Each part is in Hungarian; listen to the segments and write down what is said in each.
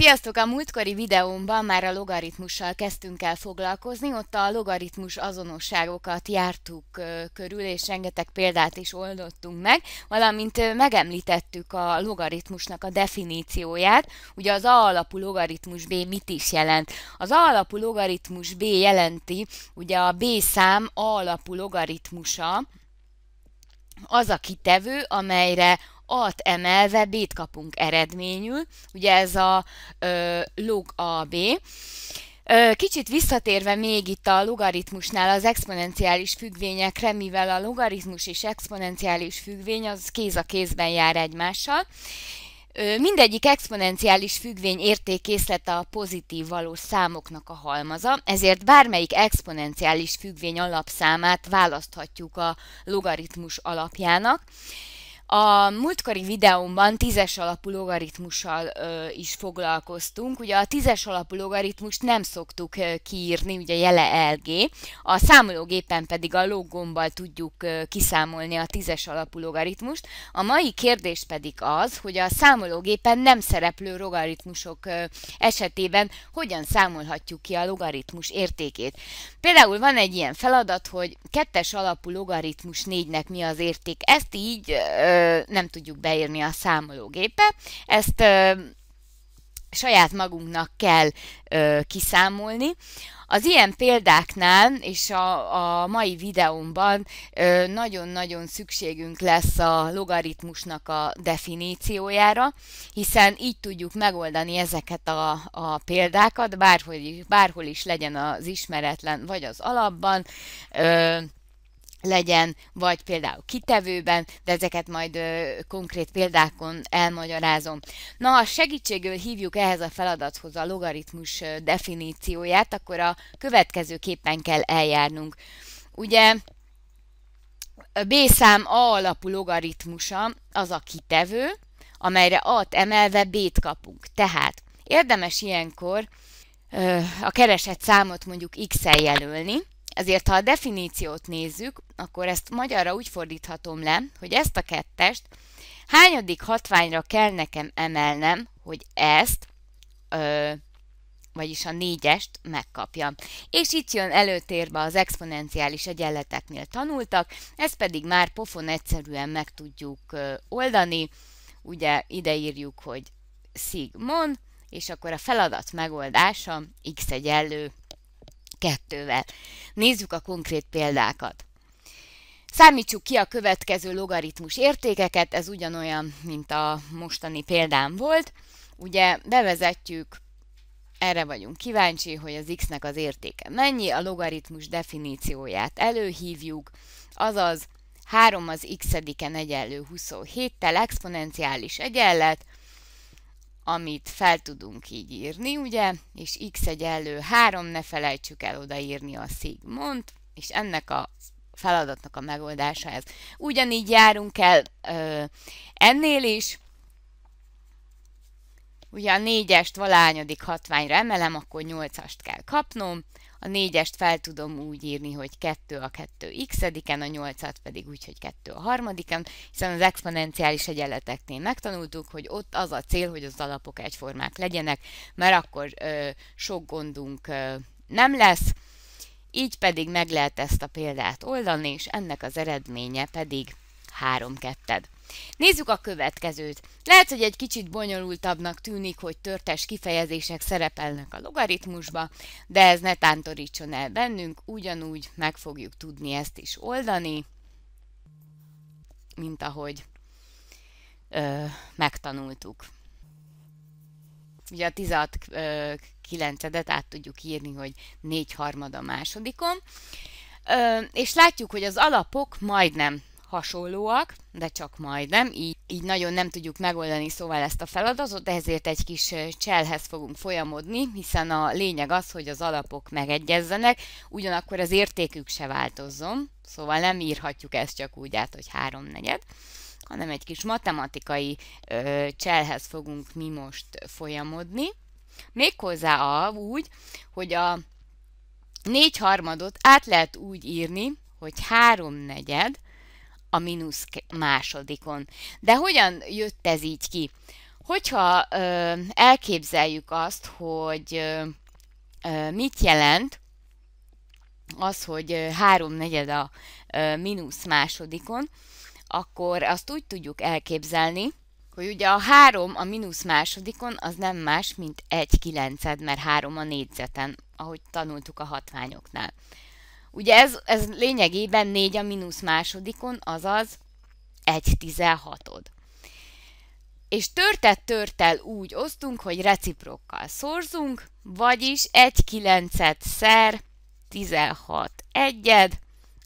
Sziasztok! A múltkori videómban már a logaritmussal kezdtünk el foglalkozni, ott a logaritmus azonosságokat jártuk körül, és rengeteg példát is oldottunk meg, valamint megemlítettük a logaritmusnak a definícióját, ugye az A alapú logaritmus B mit is jelent. Az A alapú logaritmus B jelenti, ugye a B szám A alapú logaritmusa, az a kitevő, amelyre a-t emelve B-t kapunk eredményül, ugye ez a ö, log AB. Kicsit visszatérve még itt a logaritmusnál az exponenciális függvényekre, mivel a logaritmus és exponenciális függvény az kéz a kézben jár egymással, Mindegyik exponenciális függvény értékészlete a pozitív valós számoknak a halmaza, ezért bármelyik exponenciális függvény alapszámát választhatjuk a logaritmus alapjának. A múltkori videómban tízes alapú logaritmussal ö, is foglalkoztunk. Ugye a tízes alapú logaritmust nem szoktuk ö, kiírni, ugye jele LG, a számológépen pedig a loggombbal tudjuk ö, kiszámolni a tízes alapú logaritmust. A mai kérdés pedig az, hogy a számológépen nem szereplő logaritmusok ö, esetében hogyan számolhatjuk ki a logaritmus értékét. Például van egy ilyen feladat, hogy kettes alapú logaritmus négynek mi az érték. Ezt így ö, nem tudjuk beírni a számológépe. Ezt saját magunknak kell ö, kiszámolni. Az ilyen példáknál és a, a mai videómban nagyon-nagyon szükségünk lesz a logaritmusnak a definíciójára, hiszen így tudjuk megoldani ezeket a, a példákat, bárhol is, bárhol is legyen az ismeretlen, vagy az alapban, ö, legyen, vagy például kitevőben, de ezeket majd ö, konkrét példákon elmagyarázom. Na, ha segítségül hívjuk ehhez a feladathoz a logaritmus definícióját, akkor a következőképpen kell eljárnunk. Ugye B szám A alapú logaritmusa az a kitevő, amelyre A-t emelve B-t kapunk. Tehát érdemes ilyenkor ö, a keresett számot mondjuk X-el jelölni, ezért, ha a definíciót nézzük, akkor ezt magyarra úgy fordíthatom le, hogy ezt a kettest hányadik hatványra kell nekem emelnem, hogy ezt, ö, vagyis a négyest megkapja. És itt jön előtérbe az exponenciális egyenleteknél tanultak, ezt pedig már pofon egyszerűen meg tudjuk oldani. Ugye ide írjuk, hogy szigmon, és akkor a feladat megoldása x egyenlő kettővel. Nézzük a konkrét példákat. Számítsuk ki a következő logaritmus értékeket, ez ugyanolyan, mint a mostani példám volt. Ugye bevezetjük, erre vagyunk kíváncsi, hogy az x-nek az értéke mennyi, a logaritmus definícióját előhívjuk, azaz 3 az x-ediken egyenlő 27-tel exponenciális egyenlet, amit fel tudunk így írni, ugye, és x egyenlő 3, ne felejtsük el odaírni a szigmont, és ennek a feladatnak a megoldása ez. Ugyanígy járunk el ö, ennél is, ugye a négyest valahányadik hatványra emelem, akkor nyolcast kell kapnom, a négyest fel tudom úgy írni, hogy 2 a 2 x-ediken, a 8 pedig úgy, hogy 2 a harmadiken, hiszen az exponenciális egyenleteknél megtanultuk, hogy ott az a cél, hogy az alapok egyformák legyenek, mert akkor ö, sok gondunk ö, nem lesz, így pedig meg lehet ezt a példát oldani, és ennek az eredménye pedig 3 ketted. Nézzük a következőt. Lehet, hogy egy kicsit bonyolultabbnak tűnik, hogy törtes kifejezések szerepelnek a logaritmusba, de ez ne tántorítson el bennünk, ugyanúgy meg fogjuk tudni ezt is oldani, mint ahogy ö, megtanultuk. Ugye a 19-et át tudjuk írni, hogy 4 harmada másodikon és látjuk, hogy az alapok majdnem hasonlóak, de csak majdnem, így, így nagyon nem tudjuk megoldani szóval ezt a feladatot, de ezért egy kis cselhez fogunk folyamodni, hiszen a lényeg az, hogy az alapok megegyezzenek, ugyanakkor az értékük se változzon, szóval nem írhatjuk ezt csak úgy át, hogy háromnegyed, hanem egy kis matematikai ö, cselhez fogunk mi most folyamodni, méghozzá a, úgy, hogy a négy harmadot át lehet úgy írni, hogy háromnegyed, a mínusz másodikon. De hogyan jött ez így ki? Hogyha ö, elképzeljük azt, hogy ö, mit jelent az, hogy háromnegyed a ö, mínusz másodikon, akkor azt úgy tudjuk elképzelni, hogy ugye a három a mínusz másodikon az nem más, mint egy kilenced, mert három a négyzeten, ahogy tanultuk a hatványoknál. Ugye ez, ez lényegében 4 a mínusz másodikon, azaz 1 tizenhatod. És törtet törtel úgy osztunk, hogy reciprokkal szorzunk, vagyis 1 kilencet szer 16 egyed,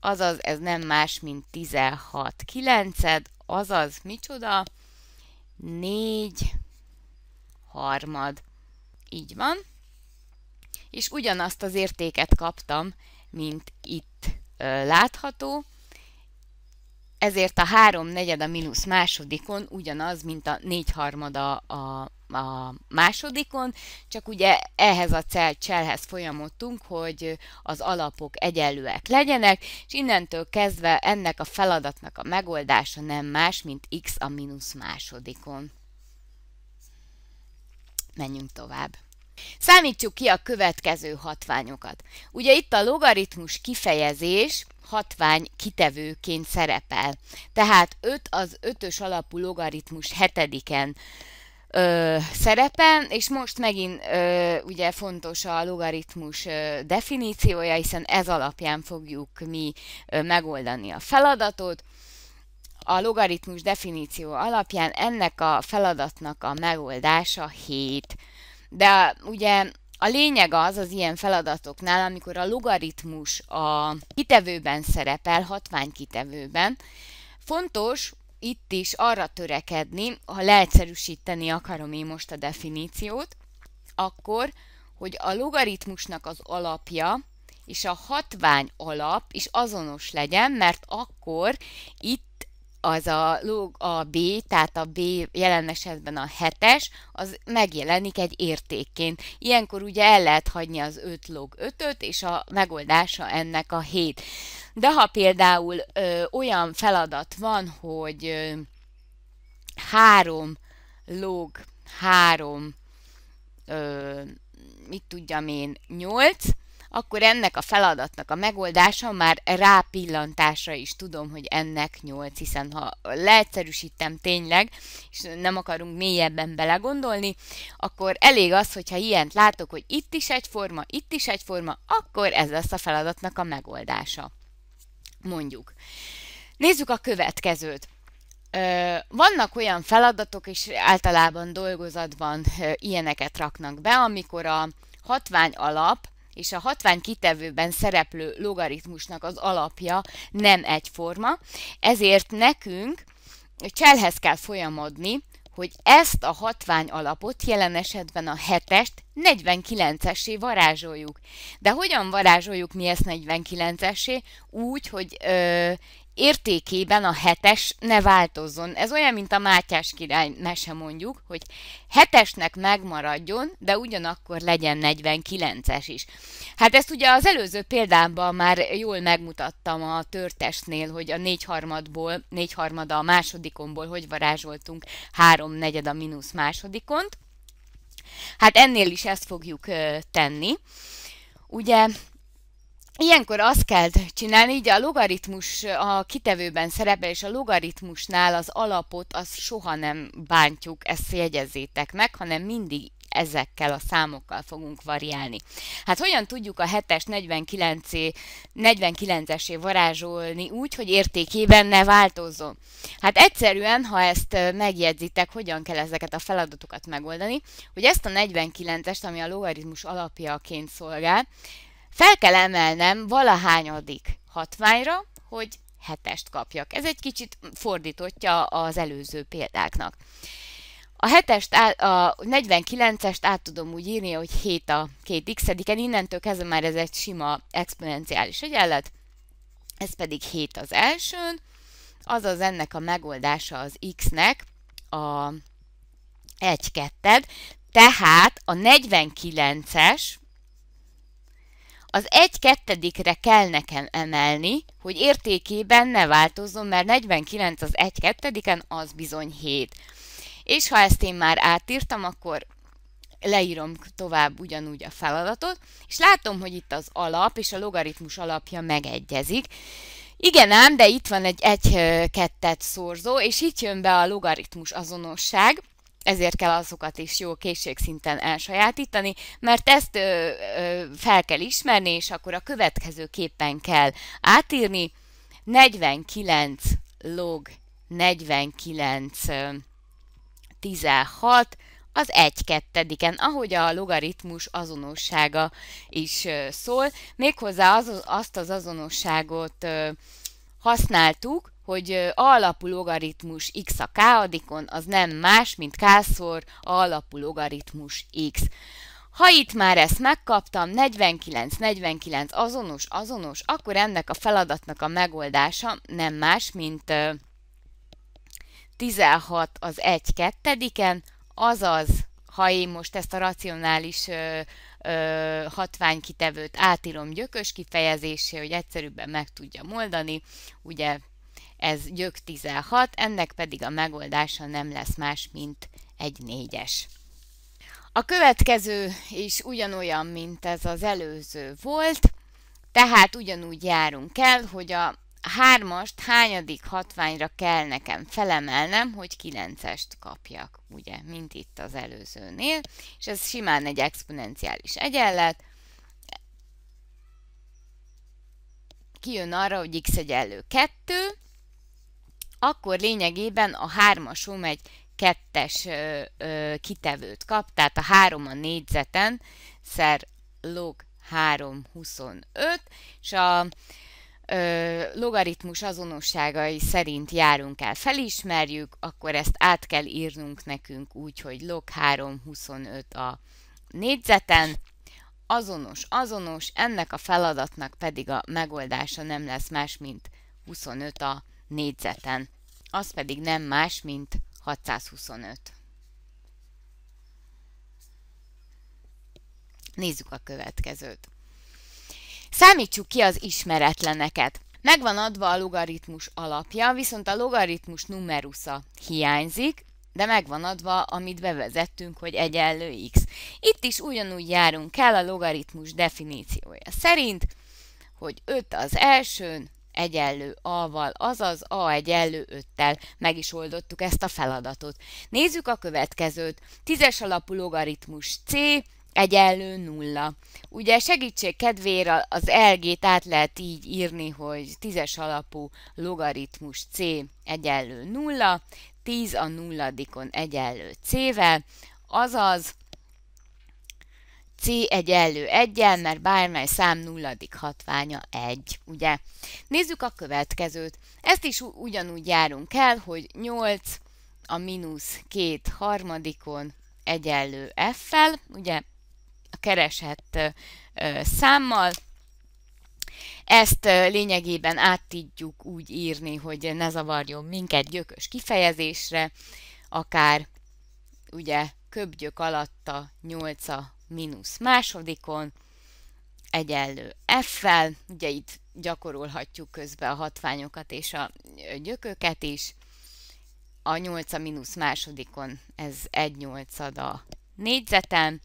azaz ez nem más, mint 16 kilenced, azaz micsoda? 4 harmad. Így van. És ugyanazt az értéket kaptam, mint itt látható, ezért a háromnegyed a mínusz másodikon ugyanaz, mint a négyharmada a, a másodikon, csak ugye ehhez a cel cselhez folyamodtunk, hogy az alapok egyenlőek legyenek, és innentől kezdve ennek a feladatnak a megoldása nem más, mint x a mínusz másodikon. Menjünk tovább. Számítsuk ki a következő hatványokat. Ugye itt a logaritmus kifejezés hatvány kitevőként szerepel. Tehát 5 az 5-ös alapú logaritmus hetediken ö, szerepel, és most megint ö, ugye fontos a logaritmus ö, definíciója, hiszen ez alapján fogjuk mi ö, megoldani a feladatot. A logaritmus definíció alapján ennek a feladatnak a megoldása 7. De ugye a lényeg az az ilyen feladatoknál, amikor a logaritmus a kitevőben szerepel, kitevőben, fontos itt is arra törekedni, ha leegyszerűsíteni akarom én most a definíciót, akkor, hogy a logaritmusnak az alapja és a hatvány alap is azonos legyen, mert akkor itt az a, a B, tehát a B jelen esetben a hetes, az megjelenik egy értékként. Ilyenkor ugye el lehet hagyni az 5 log 5-öt, és a megoldása ennek a 7. De ha például ö, olyan feladat van, hogy 3 log 3, mit tudjam én, 8, akkor ennek a feladatnak a megoldása már rápillantásra is tudom, hogy ennek 8, hiszen ha leegyszerűsítem tényleg, és nem akarunk mélyebben belegondolni, akkor elég az, hogyha ilyent látok, hogy itt is egyforma, itt is egyforma, akkor ez lesz a feladatnak a megoldása. Mondjuk. Nézzük a következőt. Vannak olyan feladatok, és általában dolgozatban ilyeneket raknak be, amikor a hatvány alap és a hatvány kitevőben szereplő logaritmusnak az alapja nem egyforma, ezért nekünk cselhez kell folyamodni, hogy ezt a hatvány alapot, jelen esetben a hetest 49 esé varázsoljuk. De hogyan varázsoljuk mi ezt 49 esé Úgy, hogy ö, értékében a hetes ne változzon. Ez olyan, mint a Mátyás király mese mondjuk, hogy hetesnek megmaradjon, de ugyanakkor legyen 49-es is. Hát ezt ugye az előző példában már jól megmutattam a törtesnél, hogy a négyharmadból, négyharmada a másodikomból hogy varázsoltunk háromnegyed a mínusz másodikont. Hát ennél is ezt fogjuk tenni. Ugye Ilyenkor azt kell csinálni, így a logaritmus a kitevőben szerepel, és a logaritmusnál az alapot az soha nem bántjuk, ezt jegyezzétek meg, hanem mindig ezekkel a számokkal fogunk variálni. Hát hogyan tudjuk a 7-es 49-es varázsolni úgy, hogy értékében ne változzon? Hát egyszerűen, ha ezt megjegyzitek, hogyan kell ezeket a feladatokat megoldani, hogy ezt a 49-est, ami a logaritmus alapjaként szolgál, fel kell emelnem valahányadik hatványra, hogy hetest kapjak. Ez egy kicsit fordítotja az előző példáknak. A 7 a 49-est át tudom úgy írni, hogy 7 a 2 x en innentől kezdve már ez egy sima exponenciális egyenlet, ez pedig 7 az elsőn, azaz ennek a megoldása az x-nek a 1 2 tehát a 49-es az egy kettedikre kell nekem emelni, hogy értékében ne változzon, mert 49 az egy kettediken, az bizony 7. És ha ezt én már átírtam, akkor leírom tovább ugyanúgy a feladatot, és látom, hogy itt az alap és a logaritmus alapja megegyezik. Igen ám, de itt van egy egy kettet szorzó, és itt jön be a logaritmus azonosság, ezért kell azokat is jó készségszinten elsajátítani, mert ezt ö, ö, fel kell ismerni, és akkor a következőképpen kell átírni. 49 log 49 16 az 1 kettediken, ahogy a logaritmus azonossága is szól. Méghozzá az, azt az azonosságot használtuk, hogy alapú logaritmus x a k adikon, az nem más, mint k-szor alapú logaritmus x. Ha itt már ezt megkaptam, 49-49 azonos, azonos, akkor ennek a feladatnak a megoldása nem más, mint 16 az 1 kettediken, azaz, ha én most ezt a racionális hatványkitevőt átírom gyökös kifejezésé, hogy egyszerűbben meg tudjam oldani, ugye ez gyök 16, ennek pedig a megoldása nem lesz más, mint egy négyes. A következő is ugyanolyan, mint ez az előző volt, tehát ugyanúgy járunk el, hogy a hármast hányadik hatványra kell nekem felemelnem, hogy kilencest kapjak, ugye, mint itt az előzőnél, és ez simán egy exponenciális egyenlet, kijön arra, hogy x egyenlő 2, akkor lényegében a hármasom egy kettes ö, ö, kitevőt kap, tehát a három a négyzeten szer log 3, 25, és a ö, logaritmus azonosságai szerint járunk el, felismerjük, akkor ezt át kell írnunk nekünk úgy, hogy log 3, 25 a négyzeten, azonos, azonos, ennek a feladatnak pedig a megoldása nem lesz más, mint 25 a négyzeten az pedig nem más, mint 625. Nézzük a következőt. Számítsuk ki az ismeretleneket. Megvan adva a logaritmus alapja, viszont a logaritmus numerusa hiányzik, de megvan adva, amit bevezettünk, hogy egyenlő x. Itt is ugyanúgy járunk el a logaritmus definíciója szerint, hogy 5 az elsőn, egyenlő A-val, azaz A egyenlő 5-tel meg is oldottuk ezt a feladatot. Nézzük a következőt. Tízes alapú logaritmus C egyenlő nulla. Ugye segítség kedvére az LG-t át lehet így írni, hogy tízes alapú logaritmus C egyenlő nulla, 10 a nulladikon egyenlő C-vel, azaz C egyenlő 1 mert bármely szám nulladik hatványa 1, ugye? Nézzük a következőt. Ezt is ugyanúgy járunk el, hogy 8 a mínusz 2 harmadikon egyenlő f-fel, ugye a keresett ö, számmal, ezt lényegében át tudjuk úgy írni, hogy ne zavarjon minket gyökös kifejezésre, akár ugye köbgyök alatta 8 a mínusz másodikon, egyenlő f-fel, ugye itt gyakorolhatjuk közben a hatványokat és a gyököket is, a 8 a mínusz másodikon ez 1 nyolcad a négyzeten,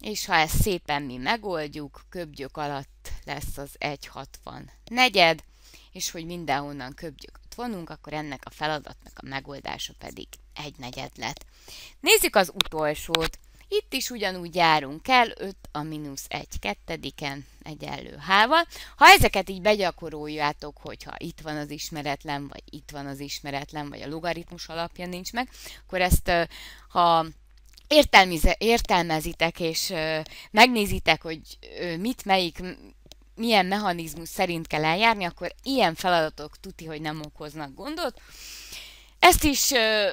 és ha ezt szépen mi megoldjuk, köbgyök alatt lesz az 1,60 negyed, és hogy mindenhonnan köbgyököt vonunk, akkor ennek a feladatnak a megoldása pedig egy negyed lett. Nézzük az utolsót. Itt is ugyanúgy járunk el, 5 a mínusz 1 kettediken egyenlő hával. Ha ezeket így begyakoroljátok, hogyha itt van az ismeretlen, vagy itt van az ismeretlen, vagy a logaritmus alapja nincs meg, akkor ezt ha értelmezitek és megnézitek, hogy mit, melyik milyen mechanizmus szerint kell eljárni, akkor ilyen feladatok tuti, hogy nem okoznak gondot. Ezt is ö, ö,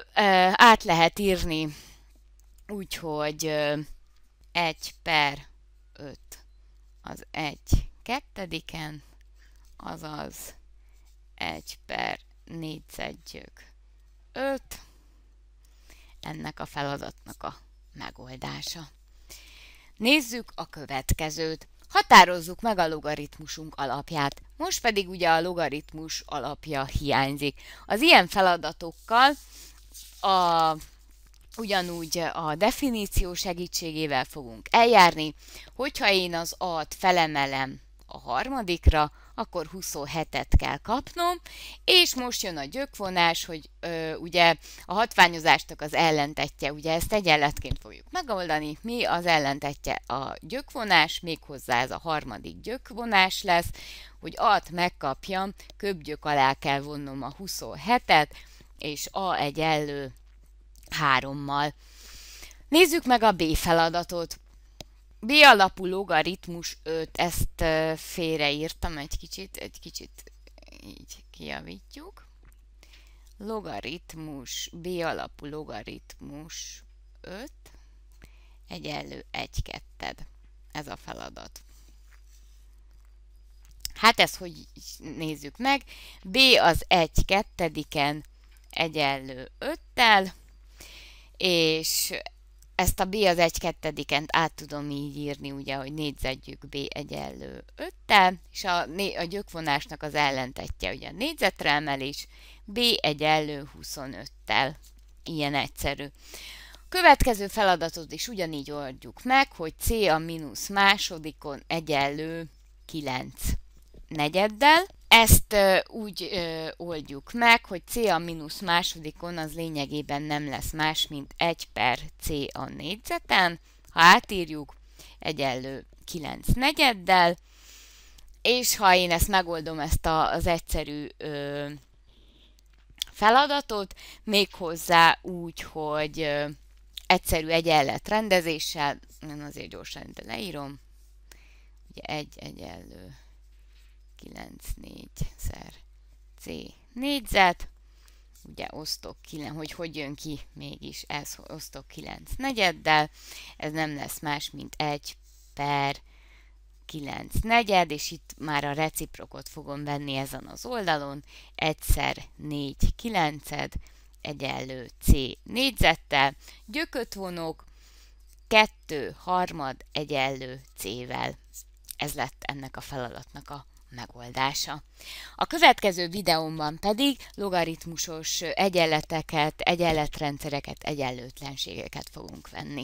át lehet írni Úgyhogy 1 per 5 az 1 kettediken, azaz 1 per 4 szedjük 5 ennek a feladatnak a megoldása. Nézzük a következőt. Határozzuk meg a logaritmusunk alapját. Most pedig ugye a logaritmus alapja hiányzik. Az ilyen feladatokkal a ugyanúgy eh, a definíció segítségével fogunk eljárni. Hogyha én az A-t felemelem a harmadikra, akkor 27-et kell kapnom, és most jön a gyökvonás, hogy ö, ugye a hatványozástak az ellentetje, ugye ezt egyenletként fogjuk megoldani, mi az ellentetje a gyökvonás, méghozzá ez a harmadik gyökvonás lesz, hogy A-t megkapjam, köbgyök alá kell vonnom a 27-et, és A egyenlő hárommal. Nézzük meg a B feladatot. B alapú logaritmus 5, ezt félreírtam egy kicsit, egy kicsit így kiavítjuk. Logaritmus, B alapú logaritmus 5, egyenlő 1 ketted. Ez a feladat. Hát ezt hogy nézzük meg. B az 1 kettediken egyenlő 5-tel, és ezt a B az 1 2 át tudom így írni, ugye, hogy négyzetjük B egyenlő 5 és a, a gyökvonásnak az ellentetje, ugye a négyzetre emelés, B egyenlő 25-tel. Ilyen egyszerű. A következő feladatot is ugyanígy oldjuk meg, hogy C a mínusz másodikon egyenlő 9 negyeddel, ezt úgy oldjuk meg, hogy C a mínusz másodikon az lényegében nem lesz más, mint 1 per C a négyzeten. Ha átírjuk, egyenlő 9 negyeddel, és ha én ezt megoldom, ezt a, az egyszerű feladatot, méghozzá úgy, hogy egyszerű egyenlet rendezéssel, nem azért gyorsan, de leírom, ugye egy egyenlő 94 szer C négyzet, ugye osztok 9, hogy hogy jön ki mégis ez, osztok 9 negyeddel, ez nem lesz más, mint 1 per 9 negyed, és itt már a reciprokot fogom venni ezen az oldalon, szer 4 9 egyenlő C négyzettel, gyököt vonok, 2 harmad egyenlő C-vel. Ez lett ennek a feladatnak a megoldása. A következő videómban pedig logaritmusos egyenleteket, egyenletrendszereket, egyenlőtlenségeket fogunk venni.